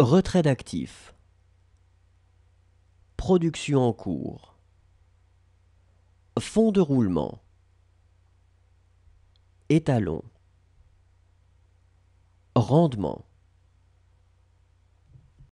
Retrait d'actifs. Production en cours. Fonds de roulement. Étalon. Rendement.